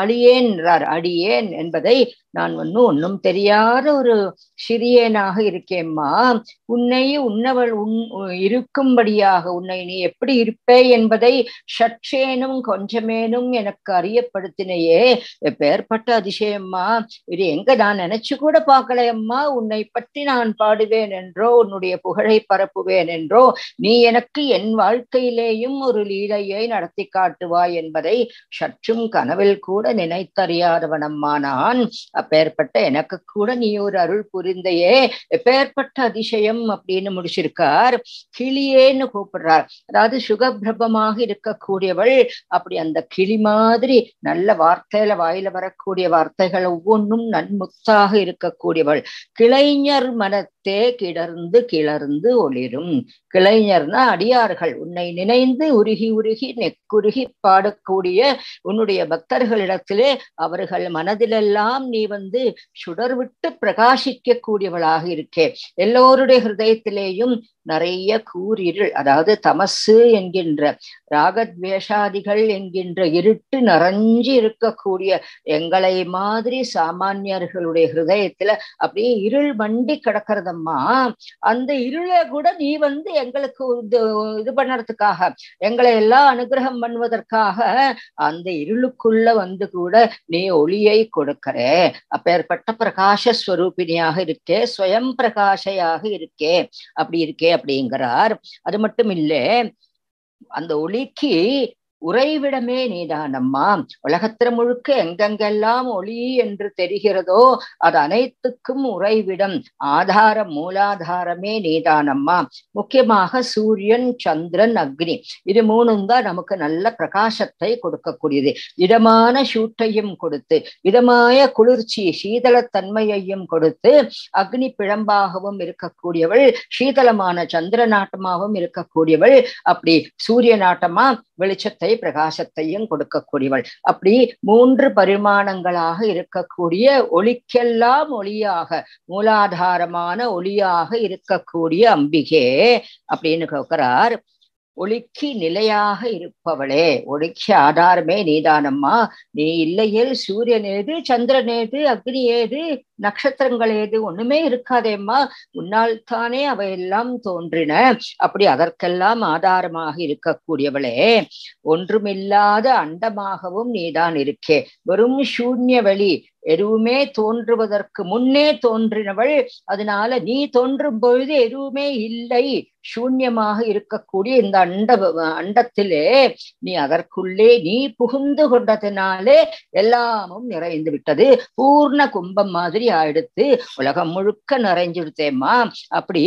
அடியேன்றார் அடியேன் என்பதை நான் ஒன்னும் ஒன்னும் தெரியாத ஒரு சிறியேனாக இருக்கேம்மா உன்னை உன்னவள் உன் இருக்கும்படியாக உன்னை நீ எப்படி இருப்பே என்பதை சற்றேனும் கொஞ்சமேனும் எனக்கு அறியப்படுத்தினையே எப்பேற்பட்ட அதிசயம்மா இது எங்க நான் நினைச்சு கூட பார்க்கலையம்மா உன்னை பற்றி நான் பாடுவேன் என்றோ உன்னுடைய புகழை பரப்புவேன் என்றோ நீ எனக்கு என் வாழ்க்கையிலேயும் ஒரு லீலையை நடத்தி காட்டுவாய் என்பதை சற்றும் கன கனவில் கூட நினைத்தறியாதவனம்மானான் அப்பேற்பட்ட எனக்கு கூட நீ ஒரு அருள் புரிந்தையே எப்பேற்பட்ட அதிசயம் அப்படின்னு முடிச்சிருக்கார் கிளியேன்னு கூப்பிடுறார் அதாவது சுகபிரபமாக இருக்கக்கூடியவள் அப்படி அந்த கிளி மாதிரி நல்ல வார்த்தையில வாயில வரக்கூடிய வார்த்தைகள் ஒவ்வொன்றும் நன்முத்தாக இருக்கக்கூடியவள் கிளைஞர் மன தே கிடர்ந்து கிளர்ந்து ஒளிரும் கிளைஞர்னா அடியார்கள் உன்னை நினைந்து உருகி உருகி நெக்குருகி பாடக்கூடிய உன்னுடைய பக்தர்களிடத்திலே அவர்கள் மனதிலெல்லாம் நீ வந்து சுடர் விட்டு பிரகாசிக்க கூடியவளாக இருக்கே எல்லோருடைய ஹிருதயத்திலேயும் நிறைய கூறிருள் அதாவது தமசு என்கின்ற ராகத்வேஷாதிகள் என்கின்ற இருட்டு நிறைஞ்சு இருக்கக்கூடிய எங்களை மாதிரி சாமானியர்களுடைய ஹிருதயத்துல அப்படியே இருள் வண்டி கிடக்கிறத கூடாதம்மா அந்த இருளை கூட நீ வந்து எங்களுக்கு இது பண்ணுறதுக்காக எங்களை எல்லாம் அனுகிரகம் பண்ணுவதற்காக அந்த இருளுக்குள்ள வந்து கூட நீ ஒளியை கொடுக்கிறே அப்பேற்பட்ட பிரகாசஸ்வரூபிணியாக இருக்கே ஸ்வயம் பிரகாஷையாக இருக்கே அப்படி இருக்கே அப்படிங்கிறார் அது மட்டும் இல்லை அந்த ஒளிக்கு உறைவிடமே நீதான் அம்மா உலகத்திர முழுக்க எங்கெங்கெல்லாம் ஒளி என்று தெரிகிறதோ அது அனைத்துக்கும் உறைவிடம் ஆதாரம் மூலாதாரமே நீதான் அம்மா முக்கியமாக சூரியன் சந்திரன் அக்னி இது மூணும் தான் நமக்கு நல்ல பிரகாசத்தை கொடுக்கக்கூடியது இதமான சூட்டையும் கொடுத்து இதமாய குளிர்ச்சி சீதளத்தன்மையையும் கொடுத்து அக்னி பிழம்பாகவும் இருக்கக்கூடியவள் சீதளமான சந்திர நாட்டமாகவும் இருக்கக்கூடியவள் அப்படி சூரிய நாட்டமா வெளிச்சத்தை ஒளியை பிரகாசத்தையும் கொடுக்கக்கூடியவள் அப்படி மூன்று பரிமாணங்களாக இருக்கக்கூடிய ஒளிக்கெல்லாம் ஒளியாக மூலாதாரமான ஒளியாக இருக்கக்கூடிய அம்பிகே அப்படின்னு கேட்கிறார் ஒழுக்கி நிலையாக இருப்பவளே ஒழுக்கி ஆதாரமே நீதானம்மா நீ இல்லையில் சூரியன் ஏது சந்திரன் ஏது அக்னி ஏது நட்சத்திரங்கள் ஏது ஒண்ணுமே இருக்காதேம்மா உன்னால் தானே அவையெல்லாம் தோன்றின அப்படி அதற்கெல்லாம் ஆதாரமாக இருக்கக்கூடியவளே ஒன்றுமில்லாத அண்டமாகவும் நீதான் இருக்கே வெறும் சூன்ய வழி எதுவுமே தோன்றுவதற்கு முன்னே தோன்றினவள் அதனால நீ தோன்றும் பொழுது எதுவுமே இல்லை சூன்யமாக இருக்கக்கூடிய இந்த அண்ட அண்டத்திலே நீ அதற்குள்ளே நீ புகுந்து கொண்டதினாலே எல்லாமும் நிறைந்து விட்டது பூர்ண கும்பம் மாதிரி ஆயிடுத்து உலகம் முழுக்க நிறைஞ்சிடுத்தேம்மா அப்படி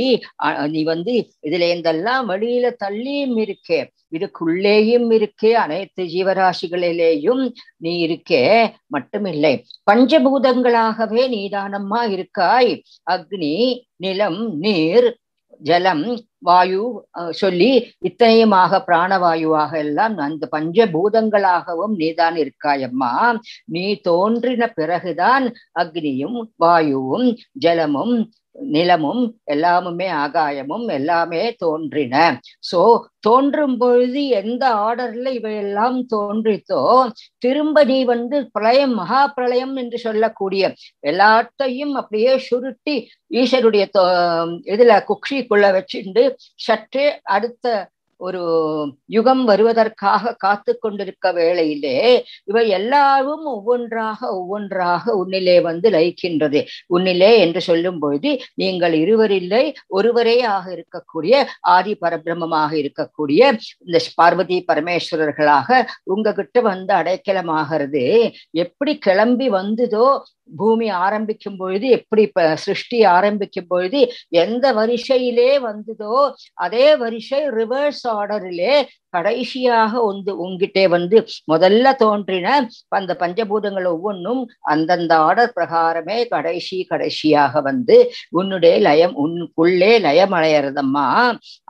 நீ வந்து இதுல இருந்தெல்லாம் வழியில தள்ளியும் இருக்கே இதுக்குள்ளேயும் இருக்கே அனைத்து ஜீவராசிகளிலேயும் நீ இருக்கே மட்டுமில்லை பஞ்சபூதங்களாகவே நீதானம்மா இருக்காய் அக்னி நிலம் நீர் ஜலம் வாயு சொல்லி இத்தனையுமாக பிராணவாயுவாக எல்லாம் அந்த பஞ்சபூதங்களாகவும் நீதான் இருக்காயம்மா நீ தோன்றின பிறகுதான் அக்னியும் வாயுவும் ஜலமும் நிலமும் எல்லாமுமே ஆகாயமும் எல்லாமே தோன்றின சோ தோன்றும் பொழுது எந்த ஆர்டர்ல இவையெல்லாம் தோன்றித்தோ திரும்ப நீ வந்து பிரளயம் மகா பிரளயம் என்று சொல்லக்கூடிய எல்லாத்தையும் அப்படியே சுருட்டி ஈஸ்வருடைய இதுல குக்ஷிக்குள்ள வச்சுண்டு சற்றே அடுத்த ஒரு யுகம் வருவதற்காக காத்து கொண்டிருக்க வேளையிலே இவை எல்லாரும் ஒவ்வொன்றாக ஒவ்வொன்றாக உன்னிலே வந்து லயிக்கின்றது உன்னிலே என்று சொல்லும் பொழுது நீங்கள் இருவரில்லை ஒருவரே ஆக இருக்கக்கூடிய ஆதி பரபிரமமாக இருக்கக்கூடிய இந்த பார்வதி பரமேஸ்வரர்களாக உங்ககிட்ட வந்து அடைக்கலமாகிறது எப்படி கிளம்பி வந்ததோ பூமி ஆரம்பிக்கும் பொழுது எப்படி இப்ப சிருஷ்டி ஆரம்பிக்கும் பொழுது எந்த வரிசையிலே வந்ததோ அதே வரிசை ரிவர்ஸ் ஆர்டரிலே கடைசியாக வந்து உங்ககிட்டே வந்து முதல்ல தோன்றின அந்த பஞ்சபூதங்கள் ஒவ்வொன்றும் அந்தந்த ஆர்டர் பிரகாரமே கடைசி கடைசியாக வந்து உன்னுடைய லயம் உன்னுக்குள்ளே லயமடையறதம்மா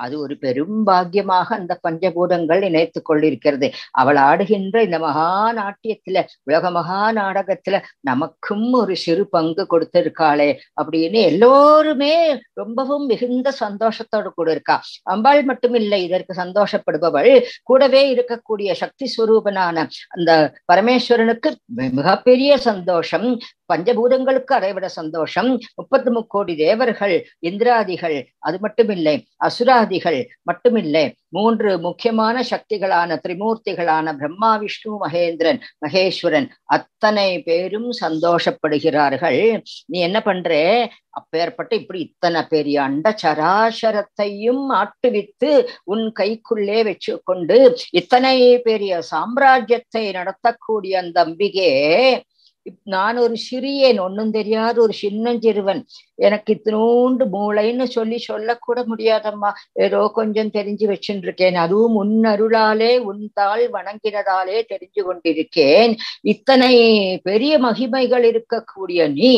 அது ஒரு பெரும் பாக்கியமாக அந்த பஞ்சபூதங்கள் நினைத்து கொள்ளிருக்கிறது அவள் ஆடுகின்ற இந்த மகா நாட்டியத்துல உலக மகா நாடகத்துல நமக்கும் ஒரு சிறு பங்கு கொடுத்திருக்காளே அப்படின்னு எல்லோருமே ரொம்பவும் மிகுந்த சந்தோஷத்தோடு கூட இருக்கா அம்பாள் மட்டும் இல்லை இதற்கு சந்தோஷப்படுபவள் கூடவே இருக்கக்கூடிய சக்தி சுரூபனான அந்த பரமேஸ்வரனுக்கு மிகப்பெரிய சந்தோஷம் பஞ்சபூதங்களுக்கு அதைவிட சந்தோஷம் முப்பத்தி முக்கோடி தேவர்கள் இந்திராதிகள் அது மட்டுமில்லை அசுராதிகள் மட்டுமில்லை மூன்று முக்கியமான சக்திகளான திரிமூர்த்திகளான பிரம்மா விஷ்ணு மகேந்திரன் மகேஸ்வரன் அத்தனை பேரும் சந்தோஷப்படுகிறார்கள் நீ என்ன பண்றே அப்பேற்பட்டு இப்படி இத்தனை பெரிய அண்ட சராசரத்தையும் ஆட்டுவித்து உன் கைக்குள்ளே வச்சு கொண்டு இத்தனை பெரிய சாம்ராஜ்யத்தை நடத்தக்கூடிய அந்த அம்பிகே நான் ஒரு சிறியேன் ஒன்னும் தெரியாத ஒரு சின்னஞ்சிறுவன் எனக்கு இத்தினோண்டு மூளைன்னு சொல்லி சொல்லக்கூட முடியாதம்மா ஏதோ கொஞ்சம் தெரிஞ்சு வச்சுருக்கேன் அதுவும் உன் அருளாலே உன் தாள் வணங்கினதாலே தெரிஞ்சு கொண்டிருக்கேன் இத்தனை பெரிய மகிமைகள் இருக்கக்கூடிய நீ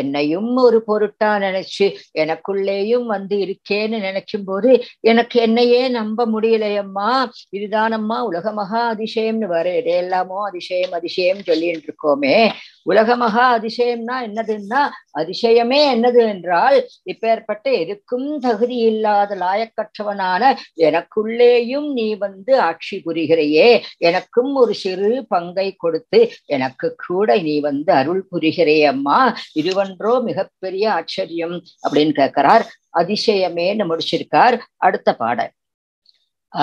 என்னையும் ஒரு பொருட்டா நினைச்சு எனக்குள்ளேயும் வந்து இருக்கேன்னு நினைக்கும் போது எனக்கு என்னையே நம்ப முடியலையம்மா இதுதானம்மா உலக மகா அதிசயம்னு வர எதையெல்லாமோ அதிசயம் அதிசயம் சொல்லிட்டு இருக்கோமே உலக மகா அதிசயம்னா என்னதுன்னா அதிசயமே என்னது என்றால் இப்பேற்பட்ட எதுக்கும் தகுதி இல்லாத லாயக்கற்றவனான எனக்குள்ளேயும் நீ வந்து ஆட்சி புரிகிறையே எனக்கும் ஒரு சிறு பங்கை கொடுத்து எனக்கு கூட நீ வந்து அருள் புரிகிறே அம்மா இது இதுவன்றோ மிகப்பெரிய ஆச்சரியம் அப்படின்னு கேட்கிறார் அதிசயமே முடிச்சிருக்கார் அடுத்த பாட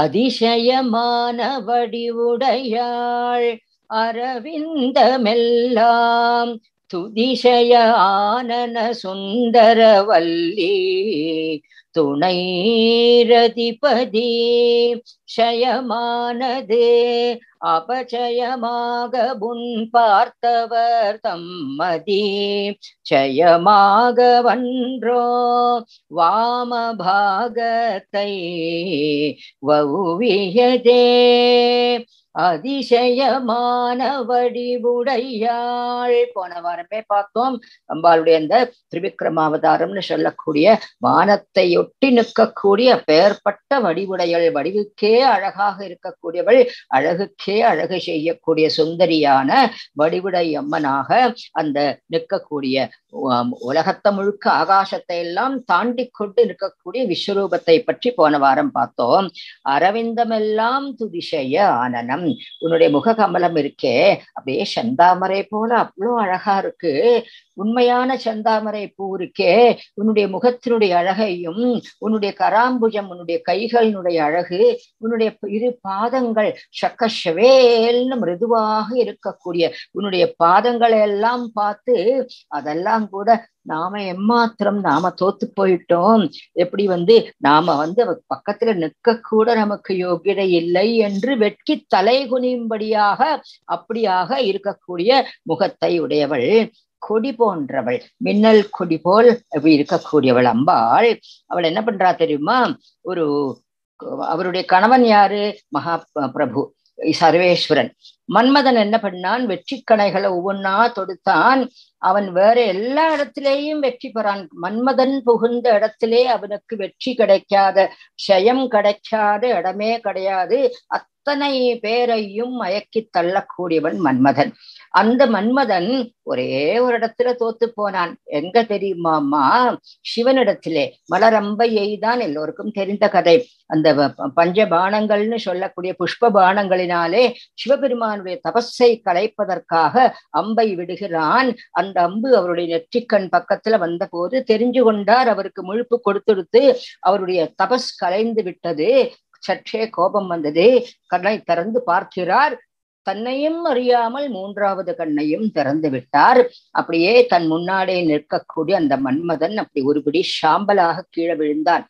அதிசயமான வடிவுடையாள் அரவிந்தமெல்லாம் துதிசய ஆனன சுந்தர வல்லி துணைரதிபதி ஷயமானது அபச்சயமாக புன் பார்த்தவர் தம்மதி ஜயமாகவன்றோ வாமபாகத்தை வௌவியதே அதிசயமான வடிவுடையாள் போன வாரமே பார்த்தோம் அம்பாளுடைய இந்த திரிவிக்ரமாவதாரம்னு சொல்லக்கூடிய ஒட்டி நிற்கக்கூடிய பெயர்பட்ட வடிவுடையள் வடிவுக்கே அழகாக இருக்கக்கூடியவள் அழகுக்கே உலகத்தையே அழகு செய்யக்கூடிய சுந்தரியான வடிவுடை அம்மனாக அந்த நிற்கக்கூடிய உலகத்தை முழுக்க ஆகாசத்தை எல்லாம் தாண்டி கொண்டு நிற்கக்கூடிய விஸ்வரூபத்தை பற்றி போன வாரம் பார்த்தோம் அரவிந்தமெல்லாம் துதிஷய ஆனனம் உன்னுடைய முக கமலம் இருக்கே அப்படியே செந்தாமரை போல அவ்வளோ அழகா இருக்கு உண்மையான செந்தாமரை பூருக்கே உன்னுடைய முகத்தினுடைய அழகையும் உன்னுடைய கராம்புஜம் உன்னுடைய கைகளினுடைய அழகு உன்னுடைய இரு பாதங்கள் சக்கஷவேல்னு மிருதுவாக இருக்கக்கூடிய உன்னுடைய பாதங்களை எல்லாம் பார்த்து அதெல்லாம் கூட நாம எம்மாத்திரம் நாம தோத்து போயிட்டோம் எப்படி வந்து நாம வந்து பக்கத்துல நிற்க கூட நமக்கு யோகிடை இல்லை என்று வெட்கி தலை குனியும்படியாக அப்படியாக இருக்கக்கூடிய முகத்தை உடையவள் கொடி போன்றவள் மின்னல் கொடி போல் அப்படி இருக்கக்கூடியவள் அம்பாள் அவள் என்ன பண்றா தெரியுமா ஒரு அவருடைய கணவன் யாரு மகா பிரபு சர்வேஸ்வரன் மன்மதன் என்ன பண்ணான் வெற்றி கணைகளை ஒவ்வொன்னா தொடுத்தான் அவன் வேற எல்லா இடத்திலேயும் வெற்றி பெறான் மன்மதன் புகுந்த இடத்திலே அவனுக்கு வெற்றி கிடைக்காத சயம் கிடைக்காத இடமே கிடையாது அத்தனை பேரையும் மயக்கி தள்ளக்கூடியவன் மன்மதன் அந்த மன்மதன் ஒரே ஒரு இடத்துல தோத்து போனான் எங்க தெரியுமாமா சிவனிடத்திலே மலரம்ப எய்தான் எல்லோருக்கும் தெரிந்த கதை அந்த பஞ்ச பானங்கள்னு சொல்லக்கூடிய புஷ்ப பானங்களினாலே சிவபெருமானுடைய தபஸை கலைப்பதற்காக அம்பை விடுகிறான் அந்த அம்பு அவருடைய நெற்றிக்கண் பக்கத்துல வந்த போது தெரிஞ்சு கொண்டார் அவருக்கு முழுப்பு கொடுத்துடுத்து அவருடைய தபஸ் கலைந்து விட்டது சற்றே கோபம் வந்தது கண்ணை திறந்து பார்க்கிறார் தன்னையும் அறியாமல் மூன்றாவது கண்ணையும் திறந்து விட்டார் அப்படியே தன் முன்னாடே நிற்கக்கூடிய அந்த மன்மதன் அப்படி ஒருபடி சாம்பலாக கீழே விழுந்தான்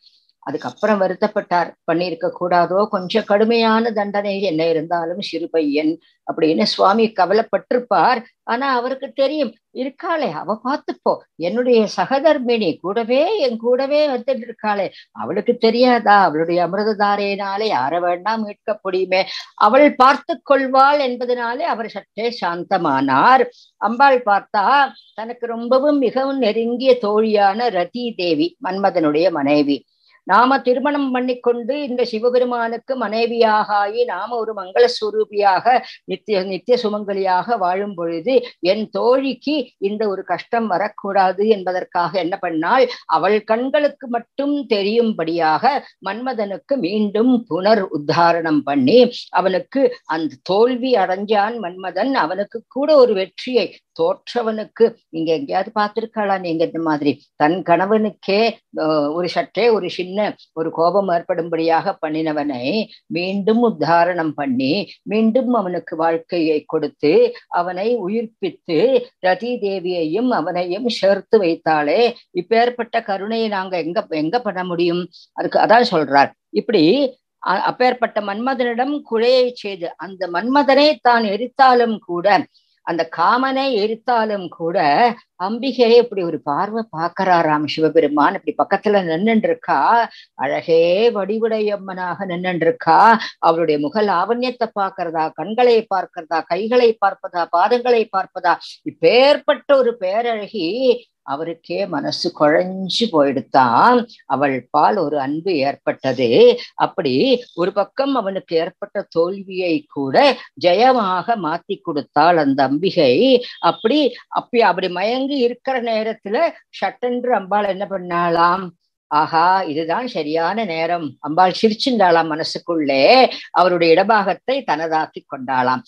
அதுக்கப்புறம் வருத்தப்பட்டார் பண்ணியிருக்க கூடாதோ கொஞ்சம் கடுமையான தண்டனை என்ன இருந்தாலும் சிறு பையன் அப்படின்னு சுவாமி கவலைப்பட்டிருப்பார் ஆனா அவருக்கு தெரியும் இருக்காளே அவ பார்த்துப்போ என்னுடைய சகதர்மிணி கூடவே என் கூடவே வந்துட்டு இருக்காளே அவளுக்கு தெரியாதா அவளுடைய அமிர்ததாரையினாலே யார வேண்டாம் மீட்க முடியுமே அவள் பார்த்து கொள்வாள் என்பதனாலே அவர் சற்றே சாந்தமானார் அம்பாள் பார்த்தா தனக்கு ரொம்பவும் மிகவும் நெருங்கிய தோழியான ரதி தேவி மன்மதனுடைய மனைவி நாம திருமணம் கொண்டு இந்த சிவபெருமானுக்கு மனைவியாகி நாம ஒரு சுரூபியாக நித்திய நித்திய சுமங்கலியாக வாழும் பொழுது என் தோழிக்கு இந்த ஒரு கஷ்டம் வரக்கூடாது என்பதற்காக என்ன பண்ணால் அவள் கண்களுக்கு மட்டும் தெரியும்படியாக மன்மதனுக்கு மீண்டும் புனர் உத்தாரணம் பண்ணி அவனுக்கு அந்த தோல்வி அடைஞ்சான் மன்மதன் அவனுக்கு கூட ஒரு வெற்றியை தோற்றவனுக்கு நீங்க எங்கேயாவது பார்த்திருக்காளா நீங்க இந்த மாதிரி தன் கணவனுக்கே ஒரு சற்றே ஒரு சின்ன ஒரு கோபம் ஏற்படும்படியாக பண்ணினவனை மீண்டும் உத்தாரணம் பண்ணி மீண்டும் அவனுக்கு வாழ்க்கையை கொடுத்து அவனை உயிர்ப்பித்து ரதி தேவியையும் அவனையும் சேர்த்து வைத்தாலே இப்பேற்பட்ட கருணையை நாங்க எங்க எங்க பண்ண முடியும் அதுக்கு அதான் சொல்றார் இப்படி அப்பேற்பட்ட மன்மதனிடம் குழையை செய்து அந்த மன்மதனை தான் எரித்தாலும் கூட அந்த காமனை எரித்தாலும் கூட அம்பிகையை இப்படி ஒரு பார்வை பார்க்கிறாராம் சிவபெருமான் இப்படி பக்கத்துல நின்னு இருக்கா அழகே வடிவுடையம்மனாக நின்னு இருக்கா அவளுடைய முக லாவண்யத்தை பார்க்கிறதா கண்களை பார்க்கிறதா கைகளை பார்ப்பதா பாதங்களை பார்ப்பதா இப்பேற்பட்ட ஒரு பேரழகி அவருக்கே மனசு குழஞ்சு போயிடுத்தான் அவள் பால் ஒரு அன்பு ஏற்பட்டது அப்படி ஒரு பக்கம் அவனுக்கு ஏற்பட்ட தோல்வியை கூட ஜெயமாக மாத்தி கொடுத்தாள் அந்த அம்பிகை அப்படி அப்படி அப்படி மயங்கி இருக்கிற நேரத்துல ஷட்டன்று அம்பாள் என்ன பண்ணாளாம் ஆஹா இதுதான் சரியான நேரம் அம்பாள் சிரிச்சிருந்தாளாம் மனசுக்குள்ளே அவருடைய இடபாகத்தை தனதாக்கி கொண்டாளாம்